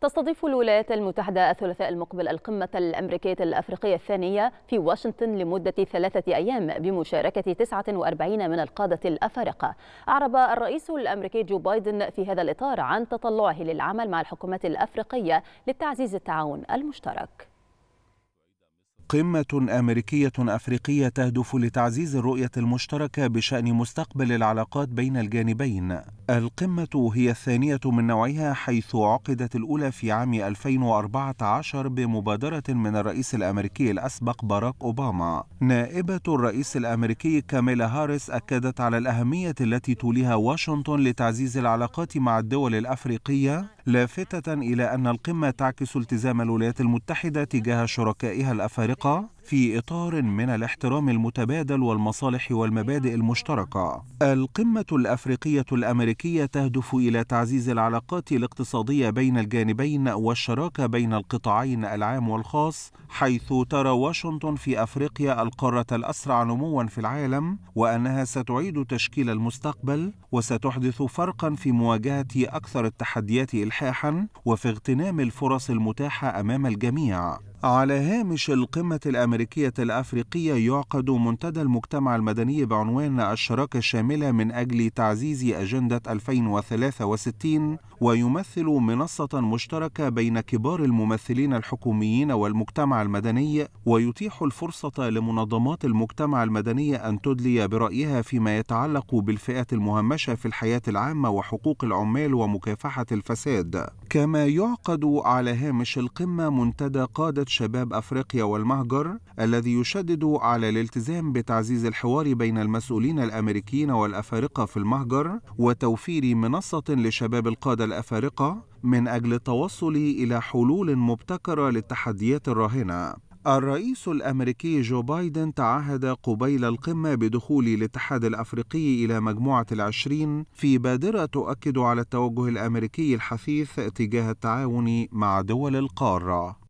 تستضيف الولايات المتحدة الثلاثاء المقبل القمة الأمريكية الأفريقية الثانية في واشنطن لمدة ثلاثة أيام بمشاركة 49 من القادة الأفارقة أعرب الرئيس الأمريكي جو بايدن في هذا الإطار عن تطلعه للعمل مع الحكومات الأفريقية لتعزيز التعاون المشترك قمة أمريكية أفريقية تهدف لتعزيز الرؤية المشتركة بشأن مستقبل العلاقات بين الجانبين القمة هي الثانية من نوعها حيث عقدت الأولى في عام 2014 بمبادرة من الرئيس الأمريكي الأسبق باراك أوباما. نائبة الرئيس الأمريكي كاميلا هاريس أكدت على الأهمية التي توليها واشنطن لتعزيز العلاقات مع الدول الأفريقية لافتة إلى أن القمة تعكس التزام الولايات المتحدة تجاه شركائها الأفارقة في إطار من الاحترام المتبادل والمصالح والمبادئ المشتركة. القمة الأفريقية الأمريكية الامريكيه تهدف الى تعزيز العلاقات الاقتصاديه بين الجانبين والشراكه بين القطاعين العام والخاص حيث ترى واشنطن في افريقيا القاره الاسرع نموا في العالم وانها ستعيد تشكيل المستقبل وستحدث فرقا في مواجهه اكثر التحديات الحاحا وفي اغتنام الفرص المتاحه امام الجميع على هامش القمة الأمريكية الأفريقية يعقد منتدى المجتمع المدني بعنوان الشراكة الشاملة من أجل تعزيز أجندة 2063 ويمثل منصة مشتركة بين كبار الممثلين الحكوميين والمجتمع المدني ويتيح الفرصة لمنظمات المجتمع المدني أن تدلي برأيها فيما يتعلق بالفئات المهمشة في الحياة العامة وحقوق العمال ومكافحة الفساد كما يعقد على هامش القمة منتدى قادة شباب أفريقيا والمهجر الذي يشدد على الالتزام بتعزيز الحوار بين المسؤولين الأمريكيين والأفارقة في المهجر وتوفير منصة لشباب القادة الأفارقة من أجل التوصل إلى حلول مبتكرة للتحديات الراهنة الرئيس الأمريكي جو بايدن تعهد قبيل القمة بدخول الاتحاد الأفريقي إلى مجموعة العشرين في بادرة تؤكد على التوجه الأمريكي الحثيث تجاه التعاون مع دول القارة